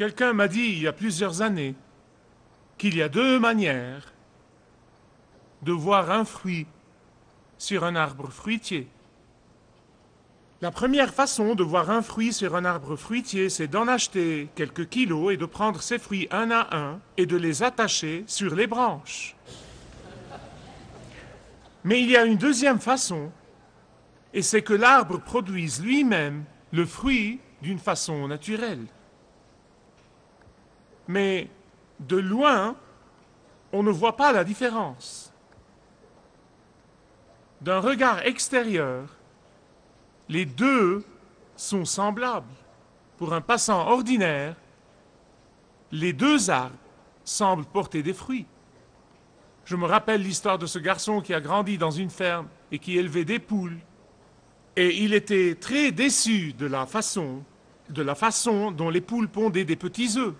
Quelqu'un m'a dit il y a plusieurs années qu'il y a deux manières de voir un fruit sur un arbre fruitier. La première façon de voir un fruit sur un arbre fruitier, c'est d'en acheter quelques kilos et de prendre ces fruits un à un et de les attacher sur les branches. Mais il y a une deuxième façon, et c'est que l'arbre produise lui-même le fruit d'une façon naturelle mais de loin, on ne voit pas la différence. D'un regard extérieur, les deux sont semblables. Pour un passant ordinaire, les deux arbres semblent porter des fruits. Je me rappelle l'histoire de ce garçon qui a grandi dans une ferme et qui élevait des poules. Et il était très déçu de la façon, de la façon dont les poules pondaient des petits œufs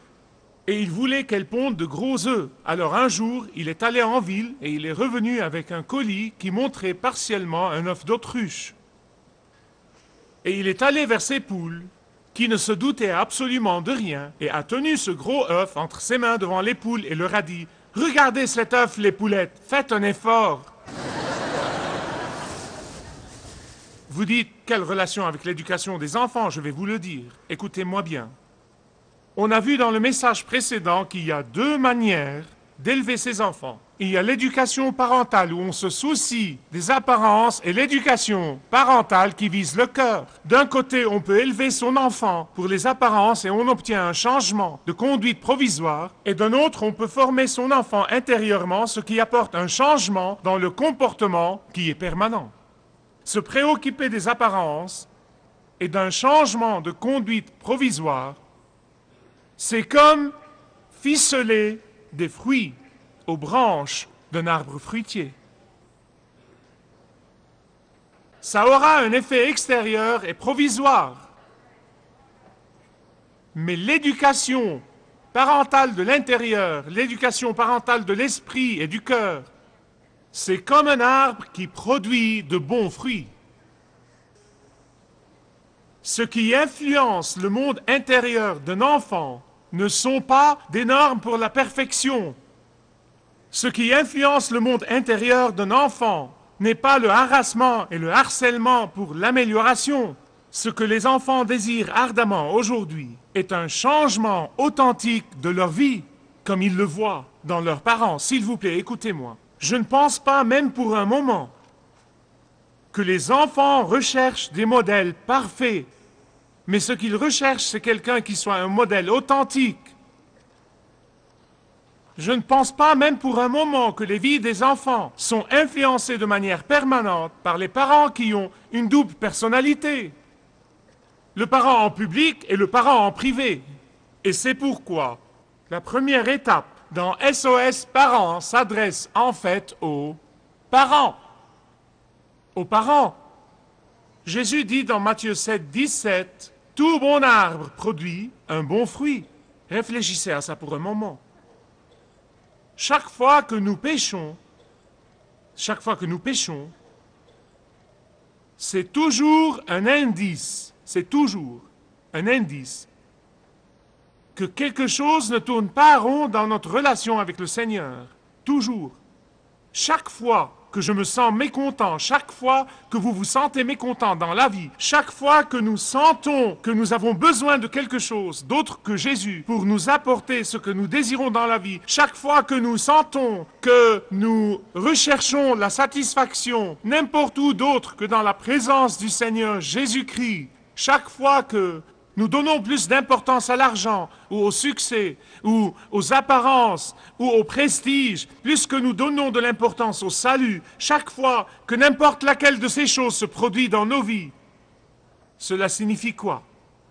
et il voulait qu'elle ponde de gros œufs. Alors un jour, il est allé en ville et il est revenu avec un colis qui montrait partiellement un œuf d'autruche. Et il est allé vers ses poules, qui ne se doutaient absolument de rien, et a tenu ce gros œuf entre ses mains devant les poules et leur a dit Regardez cet œuf, les poulettes, faites un effort. Vous dites quelle relation avec l'éducation des enfants, je vais vous le dire. Écoutez-moi bien. On a vu dans le message précédent qu'il y a deux manières d'élever ses enfants. Il y a l'éducation parentale où on se soucie des apparences et l'éducation parentale qui vise le cœur. D'un côté, on peut élever son enfant pour les apparences et on obtient un changement de conduite provisoire. Et d'un autre, on peut former son enfant intérieurement, ce qui apporte un changement dans le comportement qui est permanent. Se préoccuper des apparences et d'un changement de conduite provisoire c'est comme ficeler des fruits aux branches d'un arbre fruitier. Ça aura un effet extérieur et provisoire. Mais l'éducation parentale de l'intérieur, l'éducation parentale de l'esprit et du cœur, c'est comme un arbre qui produit de bons fruits. Ce qui influence le monde intérieur d'un enfant ne sont pas des normes pour la perfection. Ce qui influence le monde intérieur d'un enfant n'est pas le harassement et le harcèlement pour l'amélioration. Ce que les enfants désirent ardemment aujourd'hui est un changement authentique de leur vie, comme ils le voient dans leurs parents. S'il vous plaît, écoutez-moi. Je ne pense pas même pour un moment que les enfants recherchent des modèles parfaits mais ce qu'il recherche, c'est quelqu'un qui soit un modèle authentique. Je ne pense pas même pour un moment que les vies des enfants sont influencées de manière permanente par les parents qui ont une double personnalité. Le parent en public et le parent en privé. Et c'est pourquoi la première étape dans SOS Parents s'adresse en fait aux parents. Aux parents. Jésus dit dans Matthieu 7, 17, tout bon arbre produit un bon fruit. Réfléchissez à ça pour un moment. Chaque fois que nous pêchons chaque fois que nous pêchons c'est toujours un indice, c'est toujours un indice que quelque chose ne tourne pas rond dans notre relation avec le Seigneur. Toujours. Chaque fois que je me sens mécontent chaque fois que vous vous sentez mécontent dans la vie, chaque fois que nous sentons que nous avons besoin de quelque chose d'autre que Jésus pour nous apporter ce que nous désirons dans la vie, chaque fois que nous sentons que nous recherchons la satisfaction n'importe où d'autre que dans la présence du Seigneur Jésus-Christ, chaque fois que nous donnons plus d'importance à l'argent ou au succès ou aux apparences ou au prestige, plus que nous donnons de l'importance au salut chaque fois que n'importe laquelle de ces choses se produit dans nos vies. Cela signifie quoi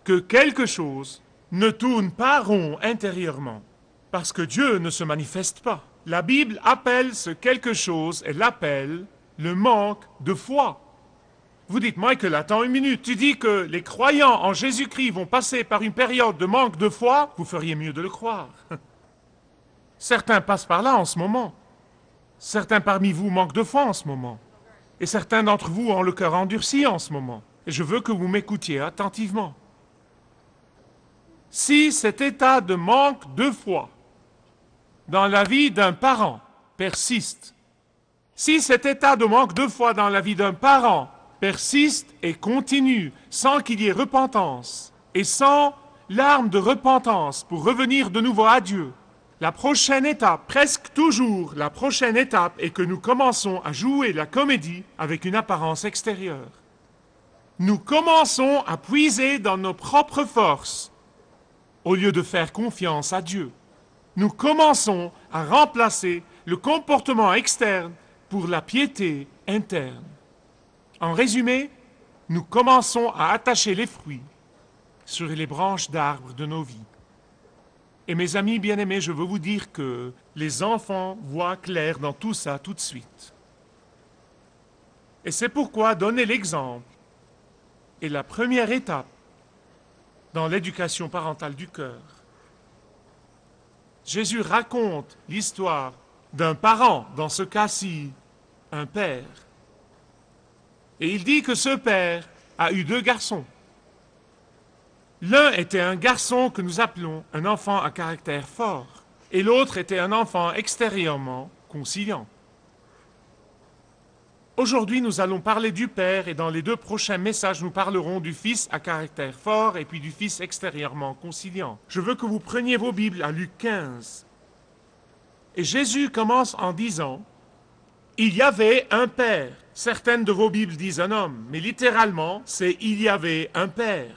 Que quelque chose ne tourne pas rond intérieurement, parce que Dieu ne se manifeste pas. La Bible appelle ce quelque chose, elle l'appelle le manque de foi. Vous dites, Michael, attends une minute, tu dis que les croyants en Jésus-Christ vont passer par une période de manque de foi, vous feriez mieux de le croire. Certains passent par là en ce moment. Certains parmi vous manquent de foi en ce moment. Et certains d'entre vous ont le cœur endurci en ce moment. Et je veux que vous m'écoutiez attentivement. Si cet état de manque de foi dans la vie d'un parent persiste, si cet état de manque de foi dans la vie d'un parent persiste et continue sans qu'il y ait repentance et sans l'arme de repentance pour revenir de nouveau à Dieu, la prochaine étape, presque toujours la prochaine étape, est que nous commençons à jouer la comédie avec une apparence extérieure. Nous commençons à puiser dans nos propres forces au lieu de faire confiance à Dieu. Nous commençons à remplacer le comportement externe pour la piété interne. En résumé, nous commençons à attacher les fruits sur les branches d'arbres de nos vies. Et mes amis bien-aimés, je veux vous dire que les enfants voient clair dans tout ça tout de suite. Et c'est pourquoi donner l'exemple est la première étape dans l'éducation parentale du cœur. Jésus raconte l'histoire d'un parent, dans ce cas-ci, un père, et il dit que ce père a eu deux garçons. L'un était un garçon que nous appelons un enfant à caractère fort, et l'autre était un enfant extérieurement conciliant. Aujourd'hui, nous allons parler du Père et dans les deux prochains messages, nous parlerons du Fils à caractère fort et puis du Fils extérieurement conciliant. Je veux que vous preniez vos Bibles à Luc 15. Et Jésus commence en disant, Il y avait un Père. Certaines de vos Bibles disent un homme, mais littéralement, c'est il y avait un père.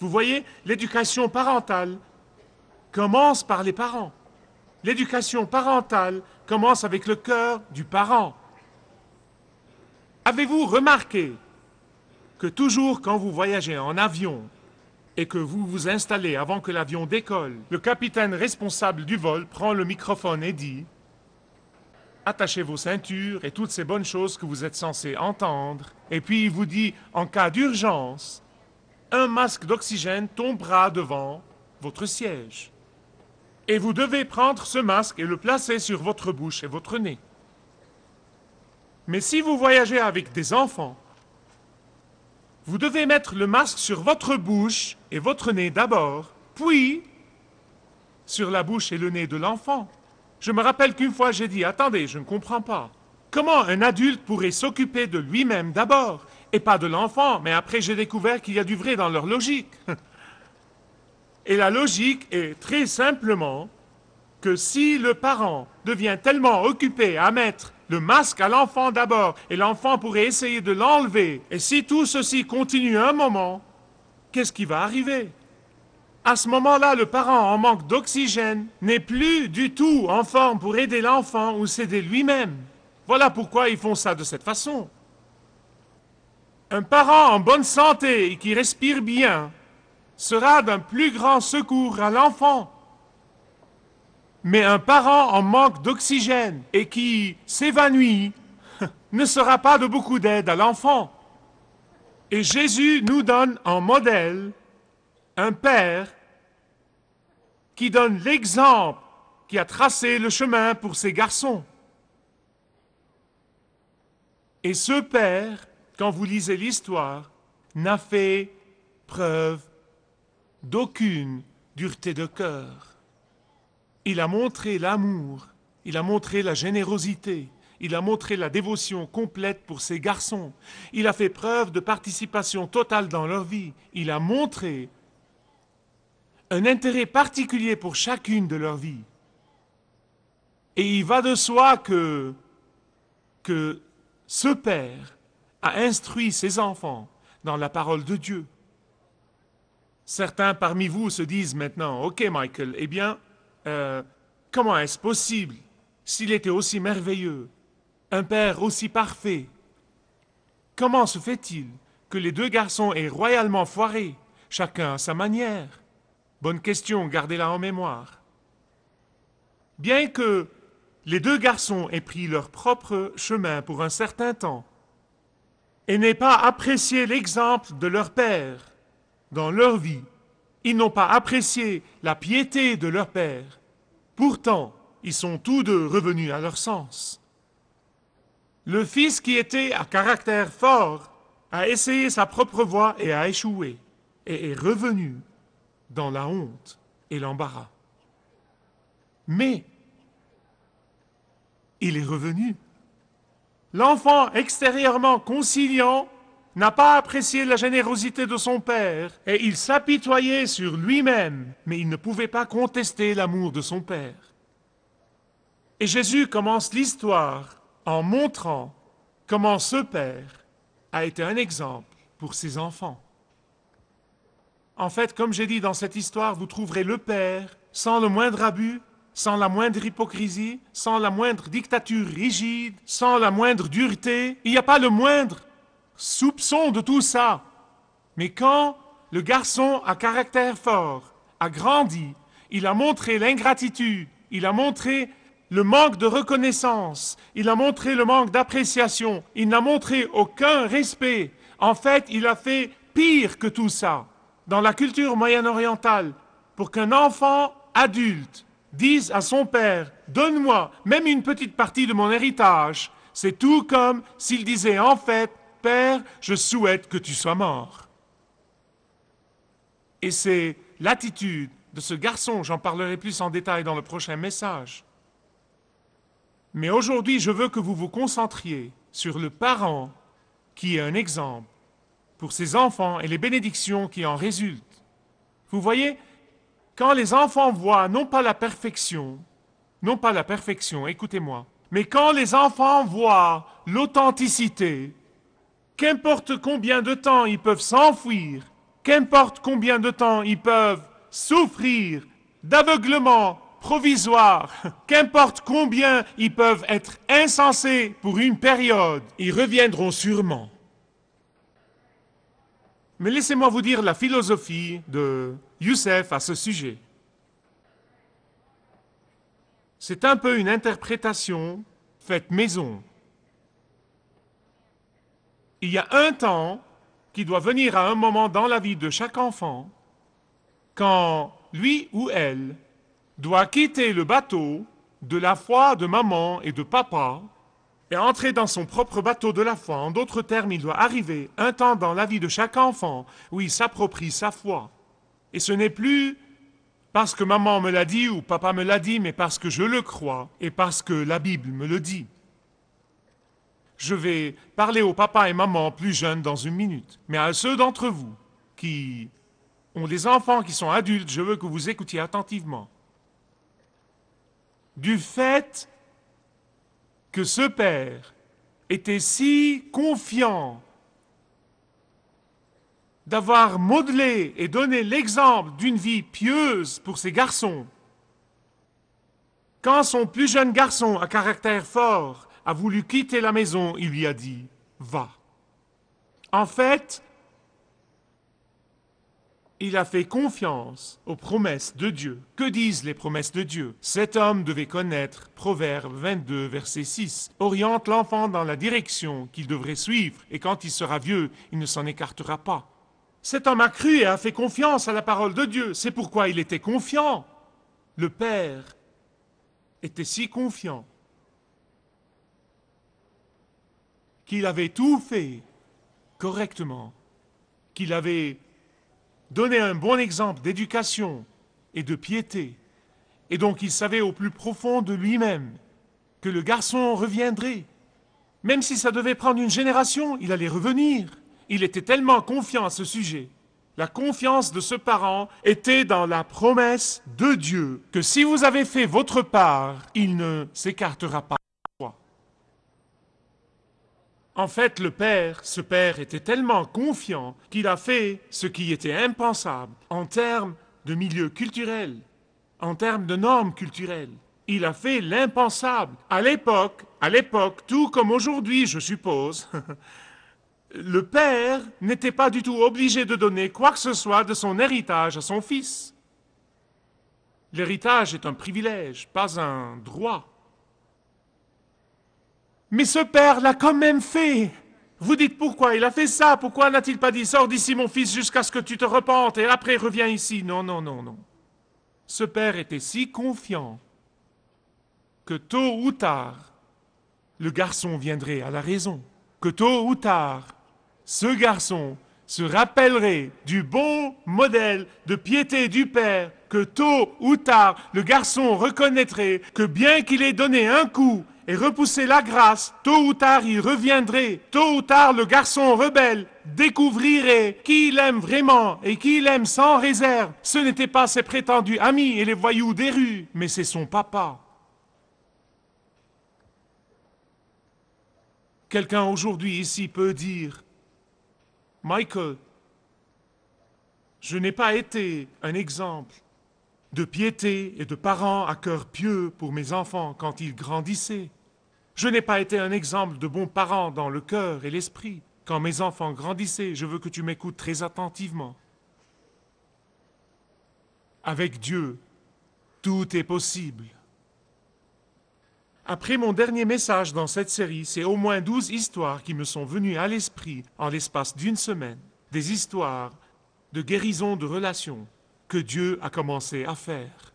Vous voyez, l'éducation parentale commence par les parents. L'éducation parentale commence avec le cœur du parent. Avez-vous remarqué que toujours quand vous voyagez en avion et que vous vous installez avant que l'avion décolle, le capitaine responsable du vol prend le microphone et dit ⁇ attachez vos ceintures et toutes ces bonnes choses que vous êtes censés entendre. Et puis il vous dit, en cas d'urgence, un masque d'oxygène tombera devant votre siège. Et vous devez prendre ce masque et le placer sur votre bouche et votre nez. Mais si vous voyagez avec des enfants, vous devez mettre le masque sur votre bouche et votre nez d'abord, puis sur la bouche et le nez de l'enfant. Je me rappelle qu'une fois j'ai dit, attendez, je ne comprends pas. Comment un adulte pourrait s'occuper de lui-même d'abord, et pas de l'enfant, mais après j'ai découvert qu'il y a du vrai dans leur logique. Et la logique est très simplement que si le parent devient tellement occupé à mettre le masque à l'enfant d'abord, et l'enfant pourrait essayer de l'enlever, et si tout ceci continue un moment, qu'est-ce qui va arriver à ce moment-là, le parent en manque d'oxygène n'est plus du tout en forme pour aider l'enfant ou s'aider lui-même. Voilà pourquoi ils font ça de cette façon. Un parent en bonne santé et qui respire bien sera d'un plus grand secours à l'enfant. Mais un parent en manque d'oxygène et qui s'évanouit ne sera pas de beaucoup d'aide à l'enfant. Et Jésus nous donne en modèle un père qui donne l'exemple, qui a tracé le chemin pour ses garçons. Et ce père, quand vous lisez l'histoire, n'a fait preuve d'aucune dureté de cœur. Il a montré l'amour, il a montré la générosité, il a montré la dévotion complète pour ses garçons, il a fait preuve de participation totale dans leur vie, il a montré un intérêt particulier pour chacune de leurs vies. Et il va de soi que, que ce père a instruit ses enfants dans la parole de Dieu. Certains parmi vous se disent maintenant, OK Michael, eh bien, euh, comment est-ce possible s'il était aussi merveilleux, un père aussi parfait Comment se fait-il que les deux garçons aient royalement foiré, chacun à sa manière Bonne question, gardez-la en mémoire. Bien que les deux garçons aient pris leur propre chemin pour un certain temps et n'aient pas apprécié l'exemple de leur père dans leur vie, ils n'ont pas apprécié la piété de leur père. Pourtant, ils sont tous deux revenus à leur sens. Le fils qui était à caractère fort a essayé sa propre voie et a échoué, et est revenu dans la honte et l'embarras. Mais il est revenu. L'enfant extérieurement conciliant n'a pas apprécié la générosité de son père et il s'apitoyait sur lui-même, mais il ne pouvait pas contester l'amour de son père. Et Jésus commence l'histoire en montrant comment ce père a été un exemple pour ses enfants. En fait, comme j'ai dit dans cette histoire, vous trouverez le Père, sans le moindre abus, sans la moindre hypocrisie, sans la moindre dictature rigide, sans la moindre dureté. Il n'y a pas le moindre soupçon de tout ça. Mais quand le garçon a caractère fort a grandi, il a montré l'ingratitude, il a montré le manque de reconnaissance, il a montré le manque d'appréciation, il n'a montré aucun respect. En fait, il a fait pire que tout ça dans la culture moyen-orientale pour qu'un enfant adulte dise à son père, donne-moi même une petite partie de mon héritage, c'est tout comme s'il disait en fait, Père, je souhaite que tu sois mort. Et c'est l'attitude de ce garçon, j'en parlerai plus en détail dans le prochain message. Mais aujourd'hui, je veux que vous vous concentriez sur le parent qui est un exemple pour ses enfants et les bénédictions qui en résultent. Vous voyez, quand les enfants voient non pas la perfection, non pas la perfection, écoutez-moi, mais quand les enfants voient l'authenticité, qu'importe combien de temps ils peuvent s'enfuir, qu'importe combien de temps ils peuvent souffrir d'aveuglement provisoire, qu'importe combien ils peuvent être insensés pour une période, ils reviendront sûrement. Mais laissez-moi vous dire la philosophie de Youssef à ce sujet. C'est un peu une interprétation faite maison. Il y a un temps qui doit venir à un moment dans la vie de chaque enfant quand lui ou elle doit quitter le bateau de la foi de maman et de papa et entrer dans son propre bateau de la foi. En d'autres termes, il doit arriver un temps dans la vie de chaque enfant où il s'approprie sa foi. Et ce n'est plus parce que maman me l'a dit ou papa me l'a dit, mais parce que je le crois et parce que la Bible me le dit. Je vais parler aux papa et maman plus jeunes dans une minute, mais à ceux d'entre vous qui ont des enfants qui sont adultes, je veux que vous écoutiez attentivement. Du fait que ce père était si confiant d'avoir modelé et donné l'exemple d'une vie pieuse pour ses garçons, quand son plus jeune garçon à caractère fort a voulu quitter la maison, il lui a dit ⁇ Va ⁇ En fait, il a fait confiance aux promesses de Dieu. Que disent les promesses de Dieu Cet homme devait connaître Proverbe 22, verset 6. Oriente l'enfant dans la direction qu'il devrait suivre, et quand il sera vieux, il ne s'en écartera pas. Cet homme a cru et a fait confiance à la parole de Dieu. C'est pourquoi il était confiant. Le Père était si confiant qu'il avait tout fait correctement, qu'il avait donner un bon exemple d'éducation et de piété. Et donc il savait au plus profond de lui-même que le garçon reviendrait. Même si ça devait prendre une génération, il allait revenir. Il était tellement confiant à ce sujet. La confiance de ce parent était dans la promesse de Dieu que si vous avez fait votre part, il ne s'écartera pas. En fait, le père, ce père était tellement confiant qu'il a fait ce qui était impensable en termes de milieu culturel, en termes de normes culturelles. Il a fait l'impensable. À l'époque, à l'époque, tout comme aujourd'hui, je suppose, le père n'était pas du tout obligé de donner quoi que ce soit de son héritage à son fils. L'héritage est un privilège, pas un droit. Mais ce père l'a quand même fait. Vous dites pourquoi il a fait ça, pourquoi n'a-t-il pas dit sors d'ici mon fils jusqu'à ce que tu te repentes et après reviens ici Non, non, non, non. Ce père était si confiant que tôt ou tard, le garçon viendrait à la raison, que tôt ou tard, ce garçon se rappellerait du bon modèle de piété du Père, que tôt ou tard, le garçon reconnaîtrait que bien qu'il ait donné un coup et repousser la grâce, tôt ou tard il reviendrait, tôt ou tard le garçon rebelle découvrirait qui l'aime aime vraiment et qui l'aime aime sans réserve. Ce n'étaient pas ses prétendus amis et les voyous des rues, mais c'est son papa. Quelqu'un aujourd'hui ici peut dire, Michael, je n'ai pas été un exemple de piété et de parents à cœur pieux pour mes enfants quand ils grandissaient. Je n'ai pas été un exemple de bons parents dans le cœur et l'esprit. Quand mes enfants grandissaient, je veux que tu m'écoutes très attentivement. Avec Dieu, tout est possible. Après mon dernier message dans cette série, c'est au moins douze histoires qui me sont venues à l'esprit en l'espace d'une semaine. Des histoires de guérison de relations, que Dieu a commencé à faire.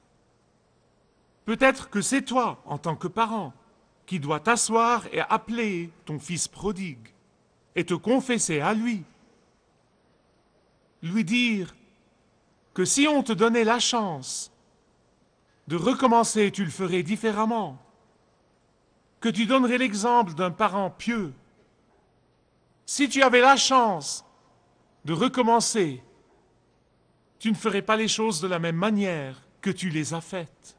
Peut-être que c'est toi, en tant que parent, qui dois t'asseoir et appeler ton fils prodigue et te confesser à lui. Lui dire que si on te donnait la chance de recommencer, tu le ferais différemment, que tu donnerais l'exemple d'un parent pieux. Si tu avais la chance de recommencer, tu ne ferais pas les choses de la même manière que tu les as faites.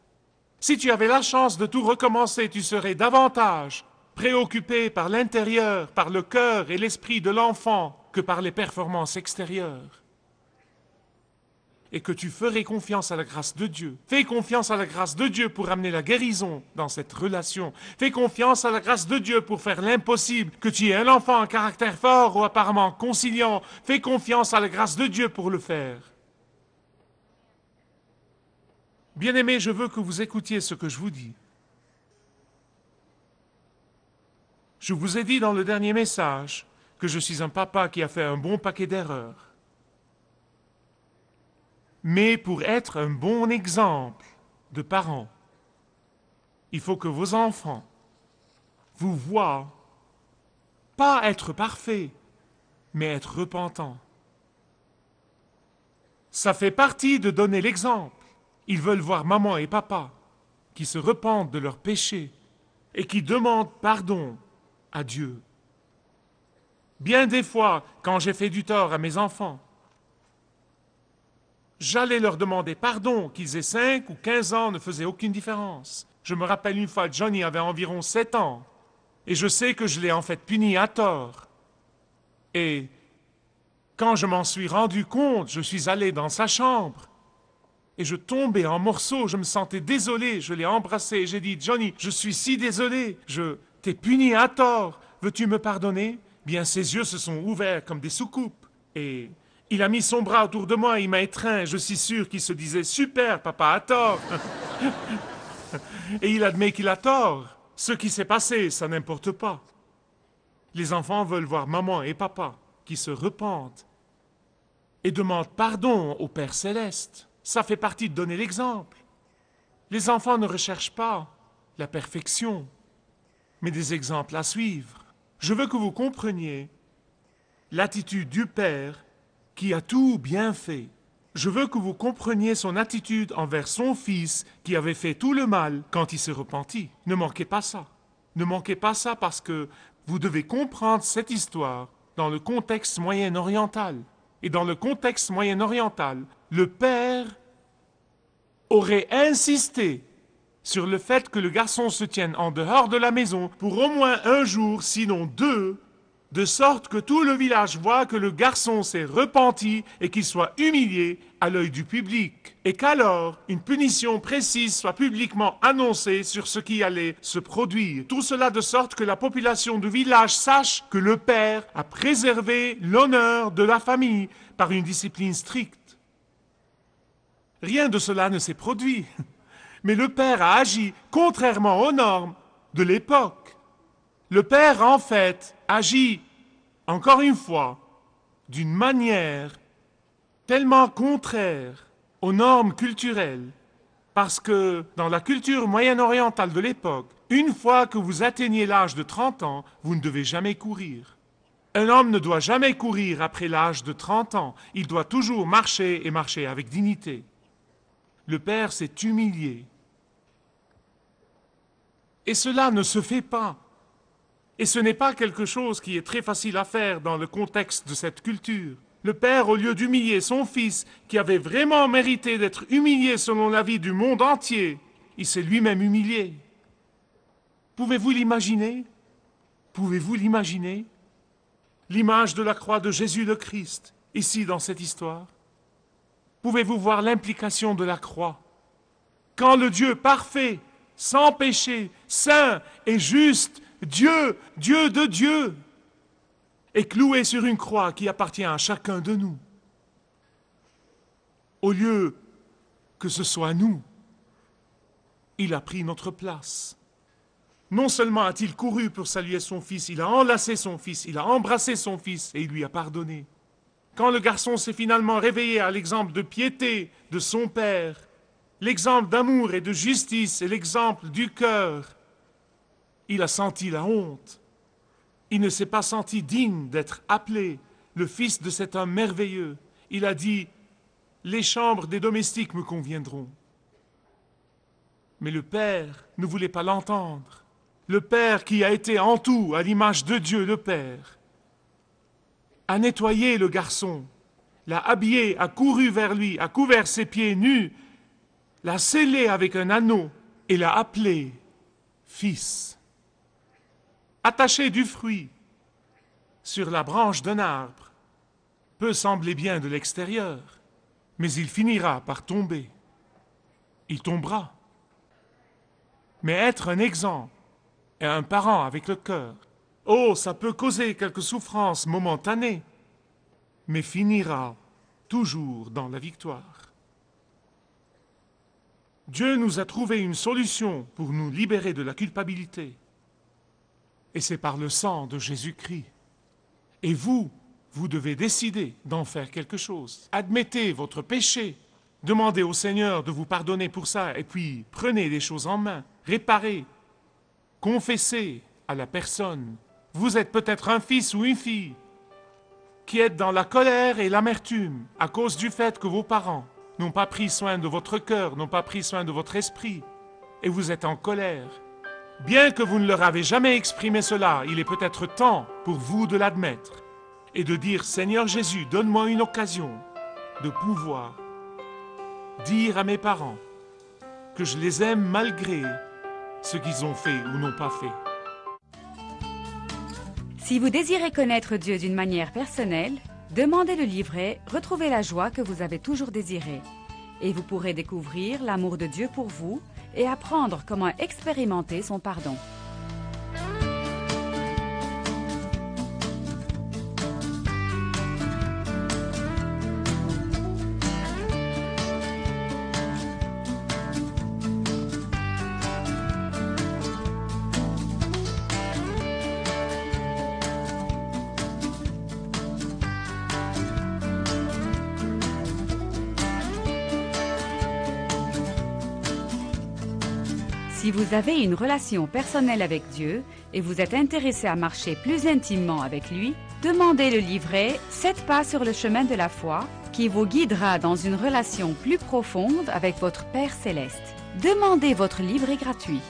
Si tu avais la chance de tout recommencer, tu serais davantage préoccupé par l'intérieur, par le cœur et l'esprit de l'enfant que par les performances extérieures. Et que tu ferais confiance à la grâce de Dieu. Fais confiance à la grâce de Dieu pour amener la guérison dans cette relation. Fais confiance à la grâce de Dieu pour faire l'impossible. Que tu aies un enfant à caractère fort ou apparemment conciliant. Fais confiance à la grâce de Dieu pour le faire. Bien-aimés, je veux que vous écoutiez ce que je vous dis. Je vous ai dit dans le dernier message que je suis un papa qui a fait un bon paquet d'erreurs. Mais pour être un bon exemple de parent, il faut que vos enfants vous voient pas être parfait, mais être repentant. Ça fait partie de donner l'exemple. Ils veulent voir maman et papa qui se repentent de leurs péchés et qui demandent pardon à Dieu. Bien des fois, quand j'ai fait du tort à mes enfants, j'allais leur demander pardon, qu'ils aient 5 ou 15 ans ne faisait aucune différence. Je me rappelle une fois, Johnny avait environ 7 ans, et je sais que je l'ai en fait puni à tort. Et quand je m'en suis rendu compte, je suis allé dans sa chambre, et je tombais en morceaux, je me sentais désolé, je l'ai embrassé et j'ai dit Johnny, je suis si désolé, je t'ai puni à tort, veux-tu me pardonner Bien ses yeux se sont ouverts comme des soucoupes et il a mis son bras autour de moi, il m'a étreint, je suis sûr qu'il se disait super papa à tort. et il admet qu'il a tort. Ce qui s'est passé, ça n'importe pas. Les enfants veulent voir maman et papa qui se repentent et demandent pardon au Père céleste. Ça fait partie de donner l'exemple. Les enfants ne recherchent pas la perfection, mais des exemples à suivre. Je veux que vous compreniez l'attitude du Père qui a tout bien fait. Je veux que vous compreniez son attitude envers son fils qui avait fait tout le mal quand il s'est repenti. Ne manquez pas ça. Ne manquez pas ça parce que vous devez comprendre cette histoire dans le contexte moyen-oriental et dans le contexte moyen-oriental, le père aurait insisté sur le fait que le garçon se tienne en dehors de la maison pour au moins un jour, sinon deux, de sorte que tout le village voit que le garçon s'est repenti et qu'il soit humilié à l'œil du public, et qu'alors une punition précise soit publiquement annoncée sur ce qui allait se produire. Tout cela de sorte que la population du village sache que le père a préservé l'honneur de la famille par une discipline stricte. Rien de cela ne s'est produit, mais le père a agi contrairement aux normes de l'époque. Le père, en fait, agit, encore une fois, d'une manière tellement contraire aux normes culturelles, parce que dans la culture moyen-orientale de l'époque, une fois que vous atteignez l'âge de 30 ans, vous ne devez jamais courir. Un homme ne doit jamais courir après l'âge de 30 ans, il doit toujours marcher et marcher avec dignité. Le Père s'est humilié. Et cela ne se fait pas. Et ce n'est pas quelque chose qui est très facile à faire dans le contexte de cette culture. Le père, au lieu d'humilier son fils, qui avait vraiment mérité d'être humilié selon l'avis du monde entier, il s'est lui-même humilié. Pouvez-vous l'imaginer Pouvez-vous l'imaginer L'image de la croix de Jésus le Christ, ici dans cette histoire Pouvez-vous voir l'implication de la croix Quand le Dieu parfait, sans péché, saint et juste, Dieu, Dieu de Dieu, est cloué sur une croix qui appartient à chacun de nous. Au lieu que ce soit nous, il a pris notre place. Non seulement a-t-il couru pour saluer son fils, il a enlacé son fils, il a embrassé son fils et il lui a pardonné. Quand le garçon s'est finalement réveillé à l'exemple de piété de son père, l'exemple d'amour et de justice et l'exemple du cœur, il a senti la honte. Il ne s'est pas senti digne d'être appelé le fils de cet homme merveilleux. Il a dit, les chambres des domestiques me conviendront. Mais le Père ne voulait pas l'entendre. Le Père qui a été en tout à l'image de Dieu le Père, a nettoyé le garçon, l'a habillé, a couru vers lui, a couvert ses pieds nus, l'a scellé avec un anneau et l'a appelé fils attacher du fruit sur la branche d'un arbre peut sembler bien de l'extérieur, mais il finira par tomber. Il tombera. Mais être un exemple et un parent avec le cœur, oh, ça peut causer quelques souffrances momentanées, mais finira toujours dans la victoire. Dieu nous a trouvé une solution pour nous libérer de la culpabilité. Et c'est par le sang de Jésus-Christ. Et vous, vous devez décider d'en faire quelque chose. Admettez votre péché. Demandez au Seigneur de vous pardonner pour ça. Et puis, prenez les choses en main. Réparez. Confessez à la personne. Vous êtes peut-être un fils ou une fille qui êtes dans la colère et l'amertume à cause du fait que vos parents n'ont pas pris soin de votre cœur, n'ont pas pris soin de votre esprit, et vous êtes en colère. Bien que vous ne leur avez jamais exprimé cela, il est peut-être temps pour vous de l'admettre et de dire Seigneur Jésus, donne-moi une occasion de pouvoir dire à mes parents que je les aime malgré ce qu'ils ont fait ou n'ont pas fait. Si vous désirez connaître Dieu d'une manière personnelle, demandez le livret Retrouvez la joie que vous avez toujours désirée et vous pourrez découvrir l'amour de Dieu pour vous et apprendre comment expérimenter son pardon. Si vous avez une relation personnelle avec Dieu et vous êtes intéressé à marcher plus intimement avec lui, demandez le livret 7 pas sur le chemin de la foi qui vous guidera dans une relation plus profonde avec votre Père céleste. Demandez votre livret gratuit.